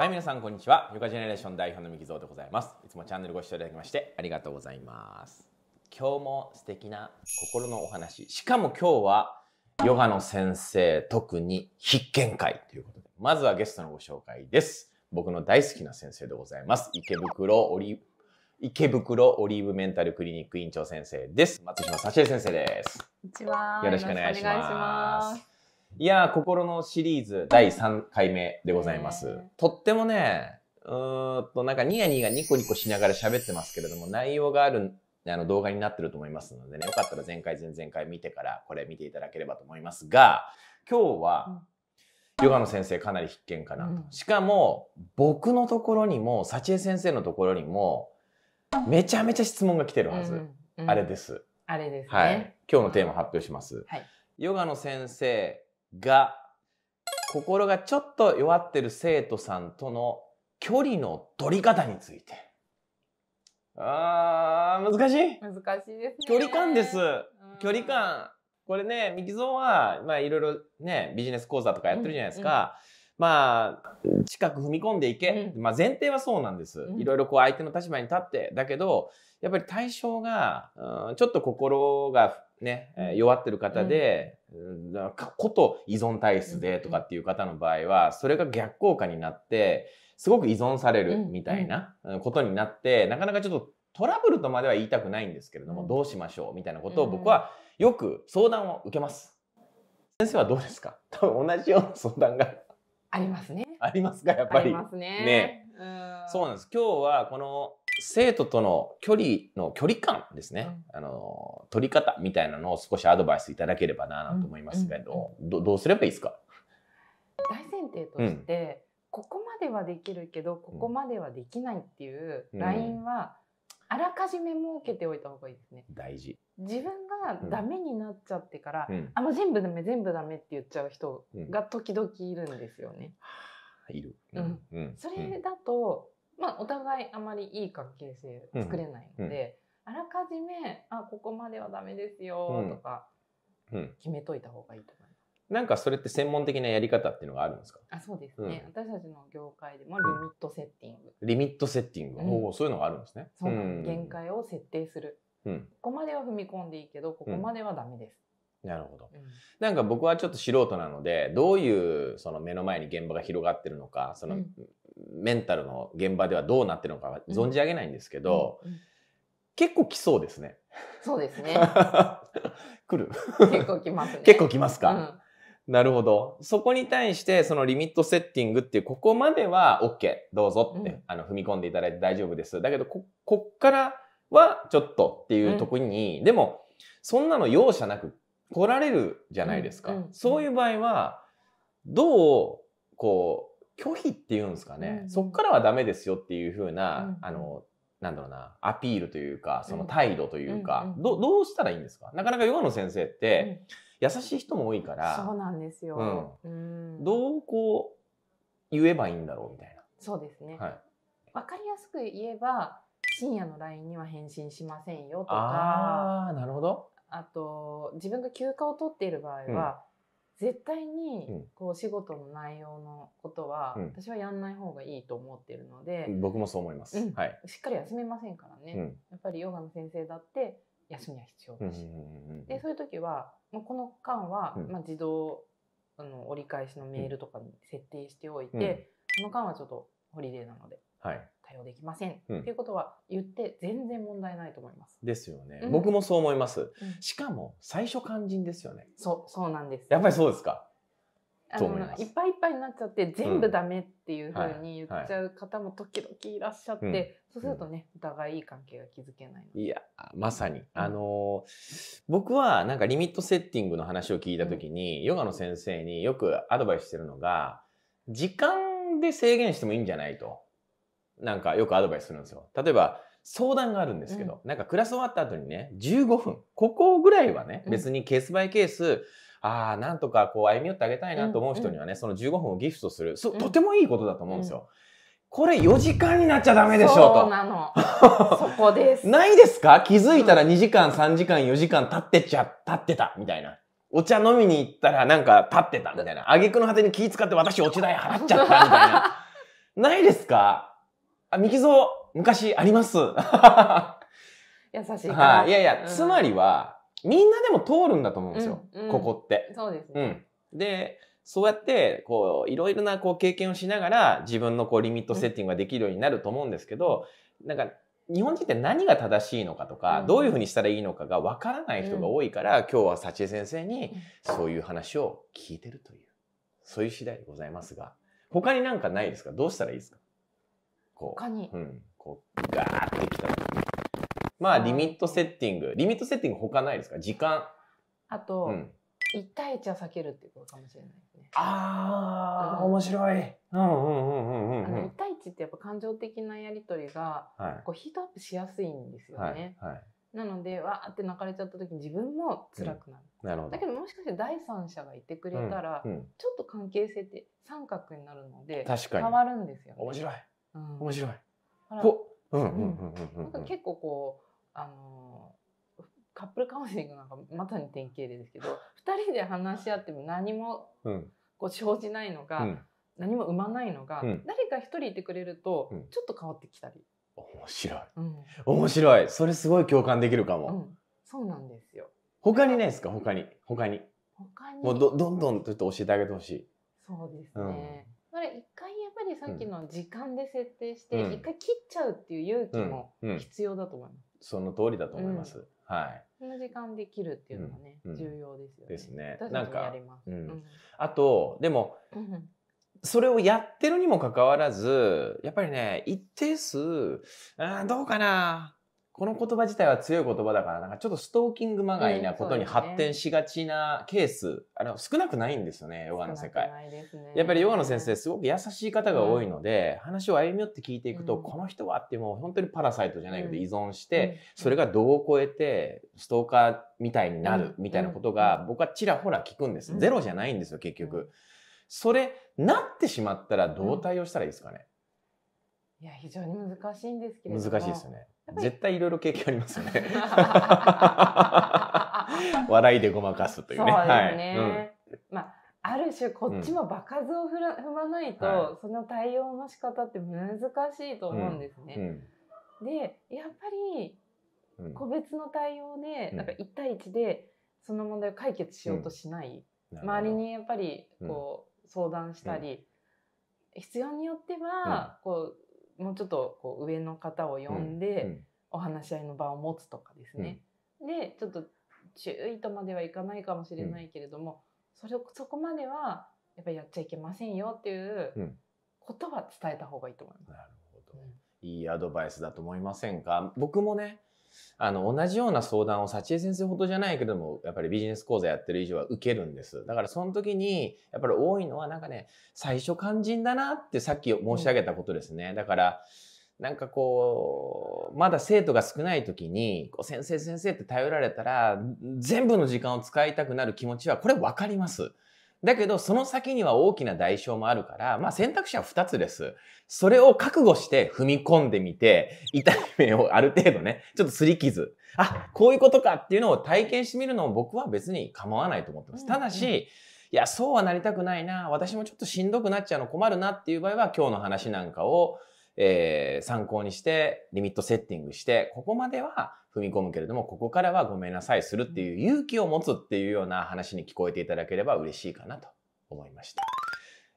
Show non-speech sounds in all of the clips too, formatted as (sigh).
はい、皆さんこんにちは。ヨガジェネレーション代表のミキゾでございます。いつもチャンネルご視聴いただきましてありがとうございます。今日も素敵な心のお話。しかも今日はヨガの先生、特に必見会ということで、まずはゲストのご紹介です。僕の大好きな先生でございます。池袋オリ池袋オリーブメンタルクリニック院長先生です。松島幸恵先生です。こんにちは。よろしくお願いします。いやー、心のシリーズ第3回目でございます。とってもね、うーんと、なんかニヤニヤニコニコしながら喋ってますけれども、内容があるあの動画になってると思いますのでね、よかったら前回、前々回見てからこれ見ていただければと思いますが、今日は、ヨガの先生かなり必見かなと。しかも、僕のところにも、幸恵先生のところにも、めちゃめちゃ質問が来てるはず。あれです。あれです、ね、はい。今日のテーマ発表します。はい、ヨガの先生が、心がちょっと弱ってる生徒さんとの距離の取り方について。あー、難しい難しいです、ね、距離感です。距離感。これね、ミキゾンは、まあいろいろね、ビジネス講座とかやってるじゃないですか。うんうんまあ、近く踏み込んでいけ、うん、まあ、前提はそうなんです、いろいろこう相手の立場に立ってだけどやっぱり対象が、うん、ちょっと心がね、ね、う弱ってる方で、こと依存体質でとかっていう方の場合は、それが逆効果になって、すごく依存されるみたいなことになって、なかなかちょっとトラブルとまでは言いたくないんですけれども、どうしましょうみたいなことを僕はよく相談を受けます。先生はどうですか (laughs) 多分同じような相談が。ありますね。ありますか、やっぱり。ありますね。ね。うそうなんです。今日はこの生徒との距離の距離感ですね、うん、あの取り方みたいなのを少しアドバイスいただければなと思いますけど、うんうんうんど、どうすればいいですか大前提として、ここまではできるけどここまではできないっていうラインは、あらかじめ設けておいた方がいいですね。大事。自分がダメになっちゃってから、うん、あの全部ダメ全部ダメって言っちゃう人が時々いるんですよね。うん、いる。うん。うん、それだとまあ、お互いあまりいい関係性作れないので、うんうん、あらかじめ「あここまではダメですよ」とか決めといた方がいいと思います。なんかそれって専門的なやり方っていうのがあるんですか。あ、そうですね。うん、私たちの業界でもリミットセッティング。リミットセッティング。うん、そういうのがあるんですね。そうなんです、うん、限界を設定する。うん、ここまでは踏み込んでいいけど、ここまではダメです。なるほど、なんか僕はちょっと素人なのでどういうその目の前に現場が広がってるのかそのメンタルの現場ではどうなってるのか存じ上げないんですけど、うん結構来そうですね。そうですね。(laughs) 来る。結構来ます、ね、結構来ますか、うん、なるほど。そこに対してそのリミットセッティングっていうここまでは OK どうぞって、あの踏み込んでいただいて大丈夫です。だけどここっからはちょっとっていうとこに、でもそんなの容赦なく来られるじゃないですか。そういう場合はどうこう拒否っていうんですかね、うん、そこからはダメですよっていうふうな、うん、あのなんだろうなアピールというかその態度というか、うん、どどうしたらいいんですかなかなかヨガの先生って、優しい人も多いからそうなんですよ、うんどうこう言えばいいんだろうみたいな。そうですね、はい、分かりやすく言えば深夜の LINE には返信しませんよとかあなるほどあと自分が休暇を取っている場合は、絶対にこう仕事の内容のことは私はやんない方がいいと思ってるので、うん、僕もそう思います、うん、はい、しっかり休めませんからね、うん、やっぱりヨガの先生だって休みは必要だし、でそういう時はもうこの間は、まあ、自動あの折り返しのメールとかに設定しておいて、この間はちょっとホリデーなので、はい、対応できません、と、うん、いうことは言って全然問題ないと思います。ですよね。うん、僕もそう思います。うん、しかも最初肝心ですよね。そうそうなんです。やっぱりそうですか。あのいっぱいいっぱいになっちゃって全部ダメっていうふうに言っちゃう方も時々いらっしゃって、はいはい、そうするとね、お互いいい関係が築けないいやまさに、あの僕はなんかリミットセッティングの話を聞いた時に、ヨガの先生によくアドバイスしてるのが時間で制限してもいいんじゃないと。なんかよくアドバイスするんですよ。例えば、相談があるんですけど、うん、なんかクラス終わった後にね、15分、ここぐらいはね、別にケースバイケース、うん、ああ、なんとかこう歩み寄ってあげたいなと思う人にはね、うん、その15分をギフトする、そとてもいいことだと思うんですよ。これ4時間になっちゃダメでしょと。そうなの。(laughs) そこです。ないですか気づいたら2時間、3時間、4時間経ってちゃ、経ってた、みたいな。お茶飲みに行ったらなんか立ってたみたいな。挙句の果てに気使って私お茶代払っちゃったみたいな。(laughs) ないですかあ、ミキゾ昔あります。(laughs) 優しいから。はい、いやいや、うん、つまりは、みんなでも通るんだと思うんですよ。うんうん、ここって。そうですね。うん。で、そうやって、こう、いろいろなこう経験をしながら、自分のこうリミットセッティングができるようになると思うんですけど、うん、なんか、日本人って何が正しいのかとか、うん、どういうふうにしたらいいのかがわからない人が多いから、うん、今日は幸恵先生にそういう話を聞いてるという、そういう次第でございますが、他になんかないですかどうしたらいいですかこう、うん、こうガーってきた時に。まあ、リミットセッティング。リミットセッティング他ないですか時間。あと、うん、1対1は避けるってことかもしれないね。ああ、うん、面白い。うんうんうんうんうん、うん。1対1ってやっぱ感情的なやり取りが、こうヒートアップしやすいんですよね。はい、はいなのでわーって泣かれちゃった時に自分も辛くなるうん、なるほどだけどもしかして第三者がいてくれたら、うんうん、ちょっと関係性って三角になるので確かに変わるんですよね面白い面白い。こうんうんうんうん。なんか結構こうあのカップルカウンセリングなんかまさに典型例ですけど二人で話し合っても何もこう生じないのが、うん、何も生まないのが、うん、誰か一人いてくれると、ちょっと変わってきたり。面白い、うん、面白いそれすごい共感できるかも、うん、そうなんですよ他にないですか他に他に他にもうどどんどんちょっと教えてあげてほしいそうですね、それ一回やっぱりさっきの時間で設定して、一回切っちゃうっていう勇気も必要だと思います。その通りだと思います。はい。その時間で切るっていうのはね、重要ですよね。ですね。なんか、あと、でも、それをやってるにもかかわらず、やっぱりね、一定数、あどうかな、この言葉自体は強い言葉だから、なんかちょっとストーキングまがいなことに発展しがちなケース、うんね、あの少なくないんですよね、ヨガの世界。ね、やっぱりヨガの先生、すごく優しい方が多いので、うん、話を歩み寄って聞いていくと、うん、この人はってもう本当にパラサイトじゃないけど依存して、それが度を超えて、ストーカーみたいになるみたいなことが、僕はちらほら聞くんです。ゼロじゃないんですよ、結局。それ、なってしまったらどう対応したらいいですかね。いや、非常に難しいんですけれども。難しいですよね。絶対いろいろ経験ありますよね。(laughs) 笑いでごまかすというね。そうですね。はい、うん、まあある種こっちも場数をふら、踏まないと、はい、その対応の仕方って難しいと思うんですね。うんうん、でやっぱり個別の対応で、うん、なんか1対1でその問題を解決しようとしない、周りにやっぱりこう、相談したり、必要によってはこうもうちょっとこう上の方を呼んで、お話し合いの場を持つとかですね、でちょっと注意とまではいかないかもしれないけれども、それそこまではやっぱりやっちゃいけませんよっていうことは伝えた方がいいと思います。なるほど、いいアドバイスだと思いませんか僕もねあの、同じような相談を幸江先生ほどじゃないけども、やっぱりビジネス講座やってる以上は受けるんです。だからその時に、やっぱり多いのはなんかね、最初肝心だなってさっき申し上げたことですね。だから、なんかこう、まだ生徒が少ない時に、こう先生先生って頼られたら、全部の時間を使いたくなる気持ちは、これ分かります。だけど、その先には大きな代償もあるから、まあ選択肢は2つです。それを覚悟して踏み込んでみて、痛い目をある程度ね、ちょっと擦り傷。あ、こういうことかっていうのを体験してみるのも僕は別に構わないと思ってます。ただし、いや、そうはなりたくないな。私もちょっとしんどくなっちゃうの困るなっていう場合は、今日の話なんかを、えー、参考にして、リミットセッティングして、ここまでは踏み込むけれども、ここからはごめんなさいするっていう勇気を持つっていうような話に聞こえていただければ嬉しいかなと思いました。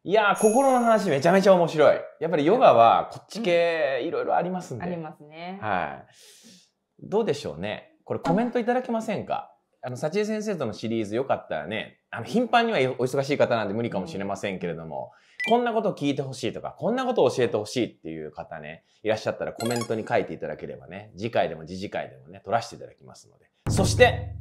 いやー、心の話めちゃめちゃ面白い。やっぱりヨガはこっち系いろいろありますんで。ありますね。はい。どうでしょうね。これコメントいただけませんかあの、幸江先生とのシリーズよかったらね、あの、頻繁にはお忙しい方なんで無理かもしれませんけれども、うんこんなこと聞いてほしいとか、こんなこと教えてほしいっていう方ね、いらっしゃったらコメントに書いていただければね、次回でも次次回でもね、取らせていただきますので。そして、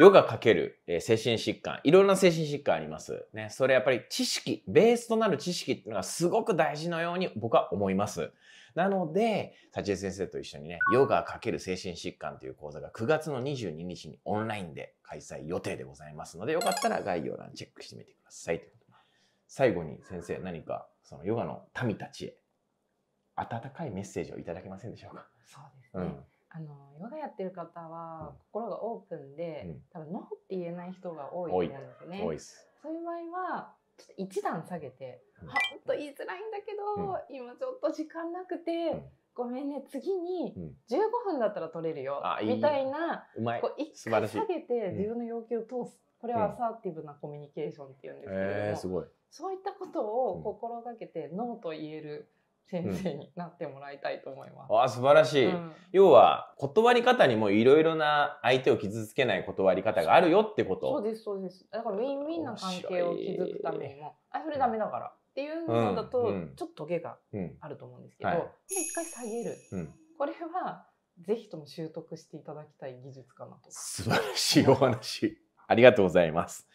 ヨガかける、え精神疾患、いろんな精神疾患あります。ね、それやっぱり知識、ベースとなる知識っていうのがすごく大事のように僕は思います。なので、幸恵先生と一緒にね、ヨガかける精神疾患という講座が9月の22日にオンラインで開催予定でございますので、よかったら概要欄チェックしてみてください。最後に先生何かそのヨガの民たちへ温かいメッセージをいただけませんでしょうか。そうですね、うんあのヨガやってる方は心がオープンで、うん、多分ノーって言えない人が多いと思うんですね。そういう場合はちょっと一段下げて、うん、本当言いづらいんだけど、うん、今ちょっと時間なくて、ごめんね次に15分だったら取れるよ、うん、みたいなこう一回下げて自分の要求を通す、これはアサーティブなコミュニケーションって言うんですけども、えー、そういったことを心がけて、ノーと言える先生になってもらいたいと思います。うん、あ素晴らしい、うん、要は断り方にもいろいろな相手を傷つけない断り方があるよってことそうですそうですだからウィンウィンな関係を築くためにも「あそれダメだから」っていうのだと、ちょっとトゲがあると思うんですけど、うんはい、一回下げる、うん、これはぜひとも習得していただきたい技術かなと素晴らしいお話ありがとうございます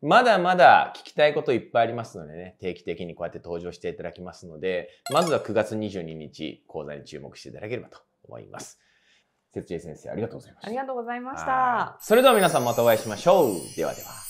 まだまだ聞きたいこといっぱいありますのでね定期的にこうやって登場していただきますのでまずは9月22日講座に注目していただければと思います節恵先生ありがとうございましたありがとうございましたそれでは皆さんまたお会いしましょうではでは